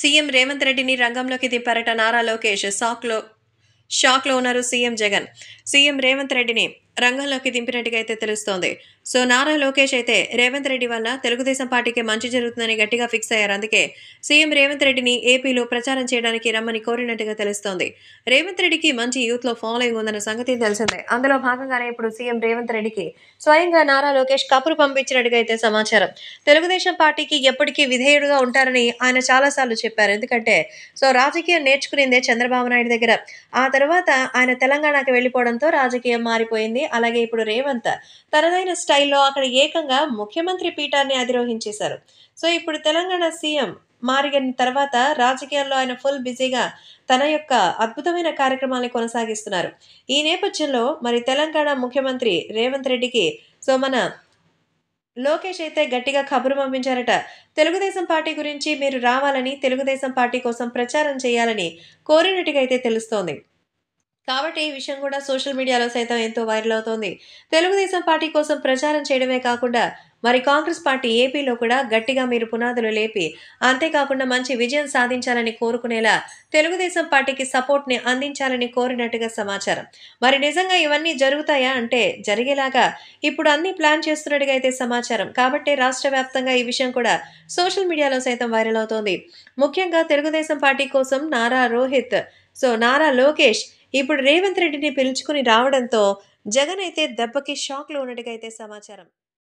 CM Revanth రెడ్డిని రంగంలోకి దింపారట నారా లోకేష్ షాక్లో షాక్లో ఉన్నారు సీఎం జగన్ సీఎం రేవంత్ రెడ్డిని రంగంలోకి దింపినట్టుగా అయితే తెలుస్తోంది సో నారా లోకేష్ అయితే రేవంత్ రెడ్డి వల్ల తెలుగుదేశం పార్టీకి మంచి జరుగుతుందని గట్టిగా ఫిక్స్ అయ్యారు అందుకే సీఎం రేవంత్ రెడ్డిని ఏపీలో ప్రచారం చేయడానికి రమ్మని కోరినట్టుగా తెలుస్తోంది రేవంత్ రెడ్డికి మంచి యూత్ లో ఫాలోయింగ్ ఉందన్న సంగతి తెలిసిందే అందులో భాగంగానే ఇప్పుడు సీఎం రేవంత్ రెడ్డికి స్వయంగా నారా లోకేష్ కబురు పంపించినట్టుగా అయితే సమాచారం తెలుగుదేశం పార్టీకి ఎప్పటికీ విధేయుడుగా ఉంటారని ఆయన చాలా సార్లు చెప్పారు ఎందుకంటే సో రాజకీయం నేర్చుకునేదే చంద్రబాబు నాయుడు దగ్గర ఆ తర్వాత ఆయన తెలంగాణకి వెళ్ళిపోవడంతో రాజకీయం మారిపోయింది అలాగే ఇప్పుడు రేవంత్ తనదైన స్టైల్లో అక్కడ ఏకంగా ముఖ్యమంత్రి పీఠాన్ని అధిరోహించేశారు సో ఇప్పుడు తెలంగాణ సీఎం మారిన తర్వాత రాజకీయాల్లో ఆయన ఫుల్ బిజీగా తన యొక్క అద్భుతమైన కార్యక్రమాల్ని కొనసాగిస్తున్నారు ఈ నేపథ్యంలో మరి తెలంగాణ ముఖ్యమంత్రి రేవంత్ రెడ్డికి సో మన లోకేష్ అయితే గట్టిగా కబురు పంపించారట తెలుగుదేశం పార్టీ గురించి మీరు రావాలని తెలుగుదేశం పార్టీ కోసం ప్రచారం చేయాలని కోరినట్టుగా అయితే తెలుస్తోంది కాబట్టి ఈ విషయం కూడా సోషల్ మీడియాలో సైతం ఎంతో వైరల్ అవుతోంది తెలుగుదేశం పార్టీ కోసం ప్రచారం చేయడమే కాకుండా మరి కాంగ్రెస్ పార్టీ ఏపీలో కూడా గట్టిగా మీరు పునాదులు లేపి అంతేకాకుండా మంచి విజయం సాధించాలని కోరుకునేలా తెలుగుదేశం పార్టీకి సపోర్ట్ని అందించాలని కోరినట్టుగా సమాచారం మరి నిజంగా ఇవన్నీ జరుగుతాయా అంటే జరిగేలాగా ఇప్పుడు అన్ని ప్లాన్ చేస్తున్నట్టుగా అయితే సమాచారం కాబట్టి రాష్ట్ర వ్యాప్తంగా ఈ విషయం కూడా సోషల్ మీడియాలో సైతం వైరల్ అవుతోంది ముఖ్యంగా తెలుగుదేశం పార్టీ కోసం నారా రోహిత్ సో నారా లోకేష్ ఇప్పుడు రేవంత్ రెడ్డిని పిలుచుకుని రావడంతో జగన్ అయితే దెబ్బకి షాక్లో ఉన్నట్టుగా అయితే సమాచారం